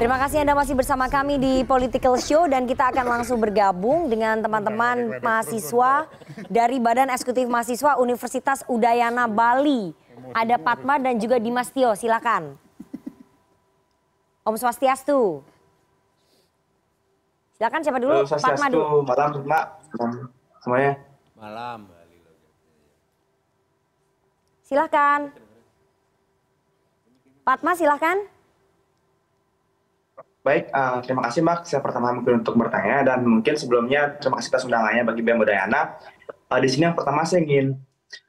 Terima kasih Anda masih bersama kami di Political Show dan kita akan langsung bergabung dengan teman-teman iya, iya, iya. mahasiswa dari Badan Eksekutif Mahasiswa Universitas Udayana Bali. Ada Patma dan juga Dimas Tio, silakan. Om Swastiastu. Silakan siapa dulu? Halo, Patma dulu. Malam, Mbak. Semuanya. Malam. Silakan. Patma silakan. Baik, uh, terima kasih Mak. Saya pertama mungkin untuk bertanya dan mungkin sebelumnya terima kasih atas undangannya bagi BEM Budayana. Uh, eh, di sini yang pertama saya ingin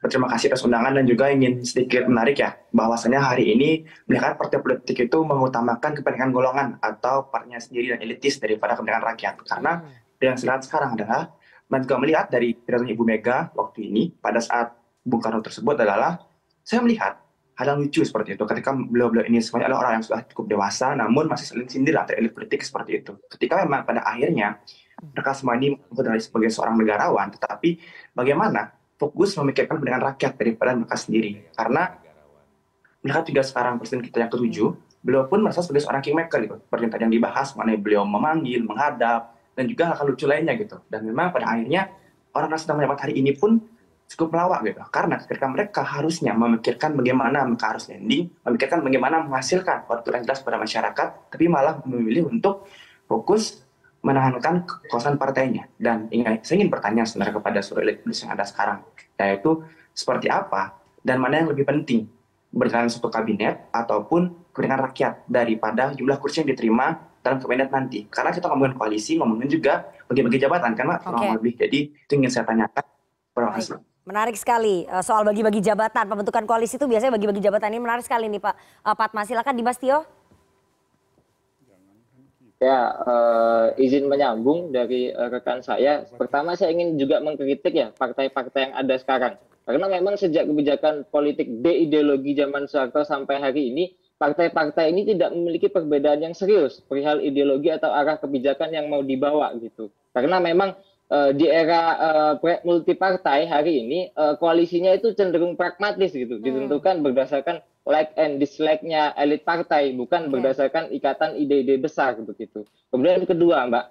berterima kasih atas undangan dan juga ingin sedikit menarik ya bahwasanya hari ini melihat partai politik itu mengutamakan kepentingan golongan atau partainya sendiri dan elitis daripada kepentingan rakyat. Karena hmm. yang saya lihat sekarang adalah dan juga melihat dari pidatonya Ibu Mega waktu ini pada saat Bung Karno tersebut adalah saya melihat Hal yang lucu seperti itu ketika beliau-beliau ini semuanya adalah orang yang sudah cukup dewasa namun masih saling sindir atau elit politik seperti itu ketika memang pada akhirnya mereka semua ini sebagai seorang negarawan tetapi bagaimana fokus memikirkan dengan rakyat daripada mereka sendiri karena mereka tidak sekarang presiden kita yang ketujuh beliau pun merasa sebagai seorang kingmaker gitu seperti yang tadi dibahas mengenai beliau memanggil menghadap dan juga hal-hal lucu lainnya gitu dan memang pada akhirnya orang yang sedang menjabat hari ini pun cukup melawak gitu. Karena ketika mereka harusnya memikirkan bagaimana mereka harus landing, memikirkan bagaimana menghasilkan waktu yang jelas pada masyarakat, tapi malah memilih untuk fokus menahankan kekuasaan partainya. Dan ingat, saya ingin bertanya sebenarnya kepada seluruh elit yang ada sekarang, yaitu seperti apa dan mana yang lebih penting, berjalan satu kabinet ataupun kepentingan rakyat daripada jumlah kursi yang diterima dalam kabinet nanti. Karena kita ngomongin koalisi, ngomongin juga bagi-bagi jabatan kan Pak, okay. lebih. Jadi itu ingin saya tanyakan. Terima kasih. Menarik sekali eh, soal bagi-bagi jabatan, pembentukan koalisi itu biasanya bagi-bagi jabatan ini menarik sekali nih Pak eh, Patma. Silakan Dimas Tio. Ya, uh, izin menyambung dari uh, rekan saya. Pertama saya ingin juga mengkritik ya partai-partai yang ada sekarang. Karena memang sejak kebijakan politik de ideologi zaman Soeharto sampai hari ini, partai-partai ini tidak memiliki perbedaan yang serius perihal ideologi atau arah kebijakan yang mau dibawa gitu. Karena memang Eh, di era uh, eh, multi partai hari ini uh, koalisinya itu cenderung pragmatis gitu hmm. ditentukan berdasarkan like and dislike-nya elit partai bukan okay. Iya. berdasarkan ikatan ide-ide besar begitu. Kemudian kedua Mbak,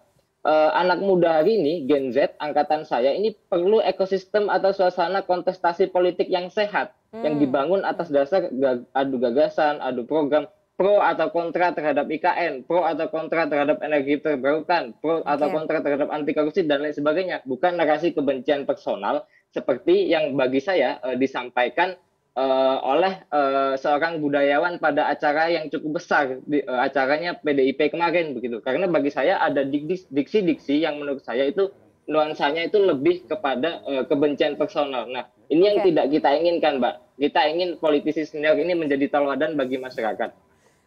uh, anak muda hari ini Gen Z angkatan saya ini perlu ekosistem atau suasana kontestasi politik yang sehat hmm. yang dibangun atas dasar adu gagasan, adu program pro atau kontra terhadap IKN, pro atau kontra terhadap energi terbarukan, pro okay. atau kontra terhadap anti korupsi dan lain sebagainya, bukan narasi kebencian personal seperti yang bagi saya uh, disampaikan uh, oleh uh, seorang budayawan pada acara yang cukup besar di uh, acaranya PDIP kemarin begitu. Karena bagi saya ada diksi-diksi yang menurut saya itu nuansanya itu lebih kepada uh, kebencian personal. Nah, ini yang okay. tidak kita inginkan, Mbak. Kita ingin politisi senior ini menjadi teladan bagi masyarakat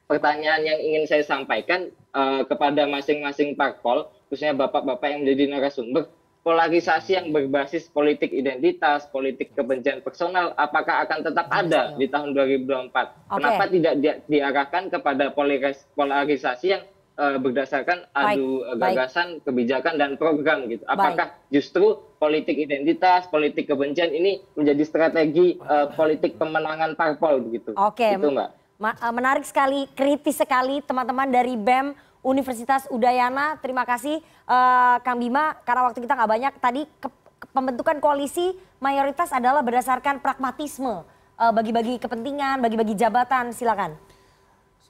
pertanyaan yang ingin saya sampaikan uh, kepada masing-masing parpol, khususnya bapak-bapak yang menjadi narasumber, polarisasi yang berbasis politik identitas, politik kebencian personal, apakah akan tetap ada di tahun 2024? Okay. Kenapa tidak di, diarahkan kepada polarisasi yang uh, berdasarkan adu Baik. gagasan, Baik. kebijakan dan program gitu? Apakah Baik. justru politik identitas, politik kebencian ini menjadi strategi uh, politik pemenangan parpol begitu? Oke, okay. Itu, Mbak. Eh, menarik sekali, kritis sekali teman-teman dari BEM Universitas Udayana. Terima kasih uh, Kang Bima karena waktu kita nggak banyak tadi ke, ke, pembentukan koalisi mayoritas adalah berdasarkan pragmatisme eh, bagi-bagi uh, kepentingan, bagi-bagi jabatan. Silakan.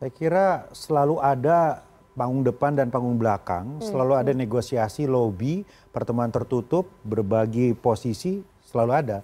Saya kira selalu ada panggung depan dan panggung belakang, hmm. selalu ada hmm. negosiasi, lobby, pertemuan tertutup, berbagi posisi selalu ada.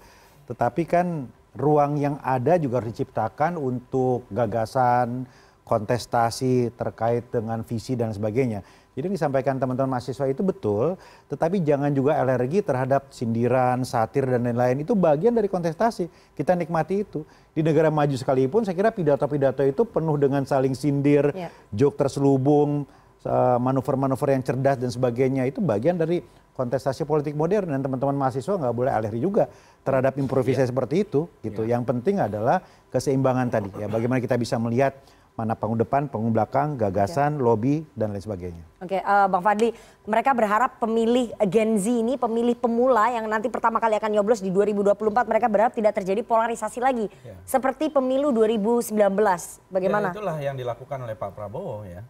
Tetapi kan ruang yang ada juga harus diciptakan untuk gagasan, kontestasi terkait dengan visi dan sebagainya. Jadi yang disampaikan teman-teman mahasiswa itu betul, tetapi jangan juga alergi terhadap sindiran, satir dan lain-lain. Itu bagian dari kontestasi. Kita nikmati itu. Di negara maju sekalipun saya kira pidato-pidato itu penuh dengan saling sindir, yeah. jok terselubung, eh, manuver-manuver yang cerdas dan sebagainya. Itu bagian dari kontestasi politik modern dan teman-teman mahasiswa nggak boleh alergi juga terhadap improvisasi ya. seperti itu gitu. Ya. Yang penting adalah keseimbangan tadi ya bagaimana kita bisa melihat mana panggung depan, panggung belakang, gagasan, ya. lobby dan lain sebagainya. Oke, uh, Bang Fadli, mereka berharap pemilih Gen Z ini, pemilih pemula yang nanti pertama kali akan nyoblos di 2024, mereka berharap tidak terjadi polarisasi lagi ya. seperti pemilu 2019. Bagaimana? Ya, itulah yang dilakukan oleh Pak Prabowo ya.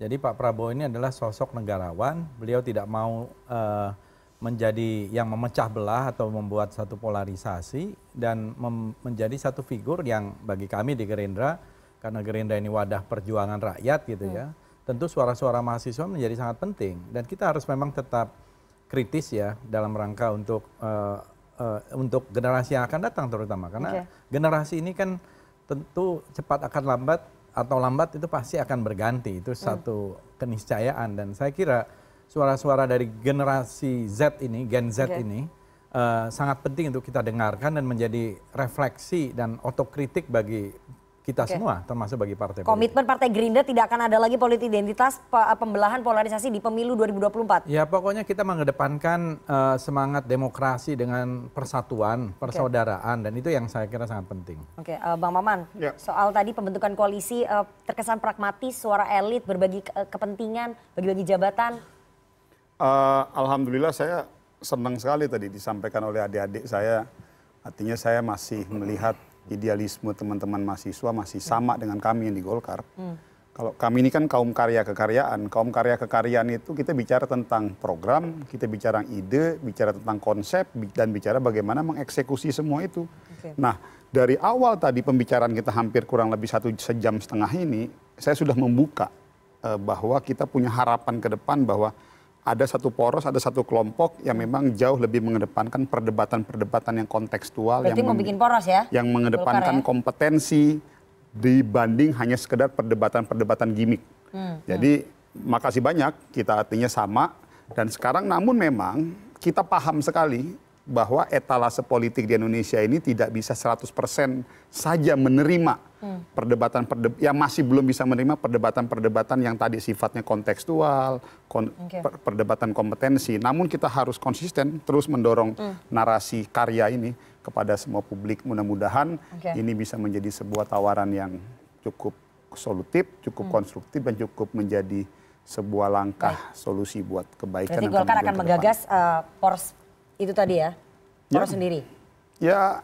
Jadi Pak Prabowo ini adalah sosok negarawan. Beliau tidak mau uh, menjadi yang memecah belah atau membuat satu polarisasi dan menjadi satu figur yang bagi kami di Gerindra karena Gerindra ini wadah perjuangan rakyat gitu ya, hmm. ya. Tentu suara-suara mahasiswa menjadi sangat penting dan kita harus memang tetap kritis ya dalam rangka untuk uh, uh, untuk generasi yang akan datang terutama karena okay. generasi ini kan tentu cepat akan lambat atau lambat itu pasti akan berganti. Itu hmm. satu keniscayaan dan saya kira suara-suara dari generasi Z ini, Gen Z okay. ini uh, sangat penting untuk kita dengarkan dan menjadi refleksi dan otokritik bagi kita okay. semua termasuk bagi partai Komitmen politik. Partai Gerindra tidak akan ada lagi politik identitas eh, pembelahan polarisasi di pemilu 2024. Ya pokoknya kita mengedepankan uh, semangat demokrasi dengan persatuan, persaudaraan okay. dan itu yang saya kira sangat penting. Oke, uh, Bang Maman, ya. soal tadi pembentukan koalisi uh, terkesan pragmatis, suara elit berbagi uh, kepentingan, bagi-bagi jabatan. Uh, Alhamdulillah saya senang sekali tadi disampaikan oleh adik-adik saya. Artinya saya masih melihat idealisme teman-teman mahasiswa masih hmm. sama dengan kami yang di Golkar. Hmm. Kalau kami ini kan kaum karya kekaryaan, kaum karya kekaryaan itu kita bicara tentang program, kita bicara ide, bicara tentang konsep, dan bicara bagaimana mengeksekusi semua itu. Okay. Nah, dari awal tadi pembicaraan kita hampir kurang lebih satu sejam setengah ini, saya sudah membuka eh, bahwa kita punya harapan ke depan bahwa ada satu poros, ada satu kelompok yang memang jauh lebih mengedepankan perdebatan-perdebatan yang kontekstual Berarti yang mau bikin poros ya? Yang mengedepankan ya? kompetensi dibanding hanya sekedar perdebatan-perdebatan gimmick. Hmm, Jadi hmm. makasih banyak kita artinya sama dan sekarang namun memang kita paham sekali bahwa etalase politik di Indonesia ini tidak bisa 100% saja menerima hmm. perdebatan perdeb yang masih belum bisa menerima perdebatan-perdebatan yang tadi sifatnya kontekstual, kon okay. per perdebatan kompetensi. Namun kita harus konsisten terus mendorong hmm. narasi karya ini kepada semua publik. Mudah-mudahan okay. ini bisa menjadi sebuah tawaran yang cukup solutif, cukup hmm. konstruktif dan cukup menjadi sebuah langkah Baik. solusi buat kebaikan. Jadi Golkar akan menggagas uh, pors itu tadi ya, poros ya. sendiri. Ya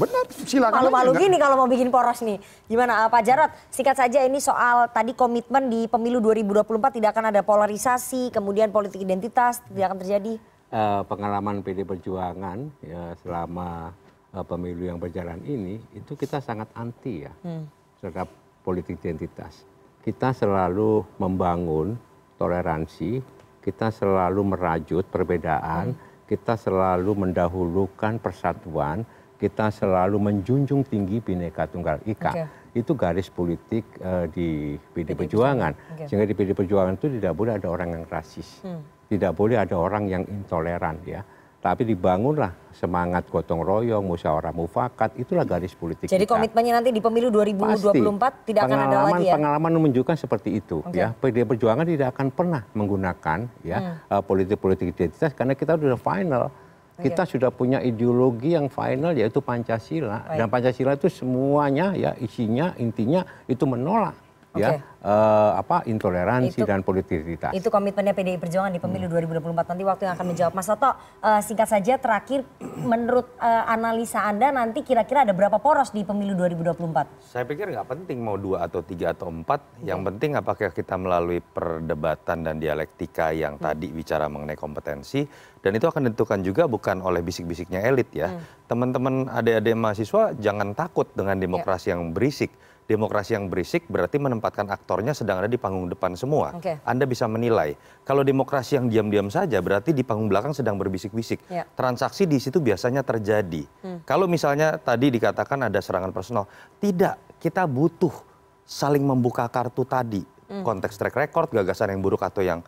benar silakan Malu-malu gini kalau mau bikin poros nih. Gimana eh, Pak Jarot? Singkat saja ini soal tadi komitmen di pemilu 2024 tidak akan ada polarisasi, kemudian politik identitas tidak akan terjadi. Uh, pengalaman PD Perjuangan ya selama uh, pemilu yang berjalan ini itu kita sangat anti ya hmm. terhadap politik identitas. Kita selalu membangun toleransi, kita selalu merajut perbedaan. Hmm kita selalu mendahulukan persatuan, kita selalu menjunjung tinggi Bhinneka Tunggal Ika. Okay. Itu garis politik uh, di PD, Perjuangan. Okay. Sehingga di PD Perjuangan itu tidak boleh ada orang yang rasis. Hmm. Tidak boleh ada orang yang intoleran ya tapi dibangunlah semangat gotong royong, musyawarah mufakat, itulah garis politik Jadi kita. komitmennya nanti di pemilu 2024 Pasti. tidak akan ada lagi ya? Pengalaman menunjukkan seperti itu okay. ya. PD Perjuangan tidak akan pernah menggunakan ya hmm. Eh, politik-politik hmm. identitas karena kita sudah final. Okay. Oh, kita iya. sudah punya ideologi yang final yaitu Pancasila Baik. dan Pancasila itu semuanya ya isinya intinya itu menolak ya uh, apa intoleransi itu, dan politisitas. Itu komitmennya PDI Perjuangan di pemilu hmm. 2024 nanti waktu yang akan menjawab. Mas Toto, uh, singkat saja terakhir menurut uh, analisa Anda nanti kira-kira ada berapa poros di pemilu 2024? Saya pikir nggak penting mau dua atau tiga atau empat. Hmm. Yang penting apakah kita melalui perdebatan dan dialektika yang hmm. tadi bicara mengenai kompetensi dan itu akan ditentukan juga bukan oleh bisik-bisiknya elit ya. Hmm. Teman-teman hmm. adik-adik mahasiswa jangan takut dengan ya. demokrasi yeah. yang berisik demokrasi yang berisik berarti menempatkan aktornya sedang ada di panggung depan semua. Okay. Anda bisa menilai. Kalau demokrasi yang diam-diam saja berarti di panggung belakang sedang berbisik-bisik. Yeah. Transaksi di situ biasanya terjadi. Hmm. Kalau misalnya tadi dikatakan ada serangan personal, tidak, kita butuh saling membuka kartu tadi. Hmm. Konteks track record, gagasan yang buruk atau yang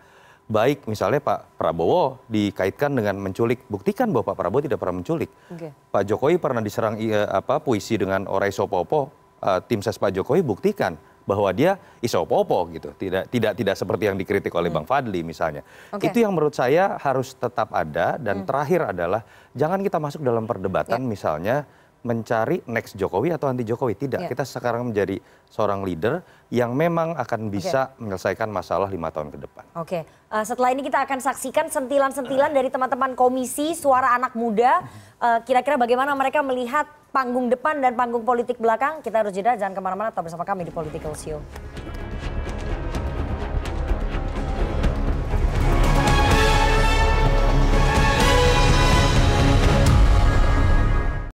baik misalnya Pak Prabowo dikaitkan dengan menculik buktikan bahwa Pak Prabowo tidak pernah menculik okay. Pak Jokowi pernah diserang eh, apa puisi dengan orai sopopo uh, tim ses Pak Jokowi buktikan bahwa dia isopopo gitu tidak tidak tidak seperti yang dikritik oleh hmm. Bang Fadli misalnya okay. itu yang menurut saya harus tetap ada dan hmm. terakhir adalah jangan kita masuk dalam perdebatan yeah. misalnya mencari next Jokowi atau anti Jokowi tidak. Ya. Kita sekarang menjadi seorang leader yang memang akan bisa okay. menyelesaikan masalah lima tahun ke depan. Oke, uh, setelah ini kita akan saksikan sentilan-sentilan dari teman-teman komisi suara anak muda. kira eh, kira-kira bagaimana mereka melihat panggung depan dan panggung politik belakang. Kita harus jeda, jangan kemana-mana, tetap bersama kami di Political Show.